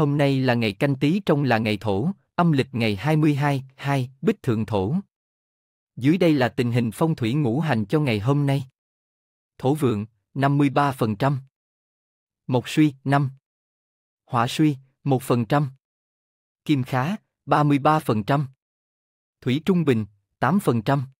Hôm nay là ngày canh tí trong là ngày thổ, âm lịch ngày 22, 2, bích thượng thổ. Dưới đây là tình hình phong thủy ngũ hành cho ngày hôm nay. Thổ vượng, 53%. Mộc suy, 5. Hỏa suy, 1%. Kim khá, 33%. Thủy trung bình, 8%.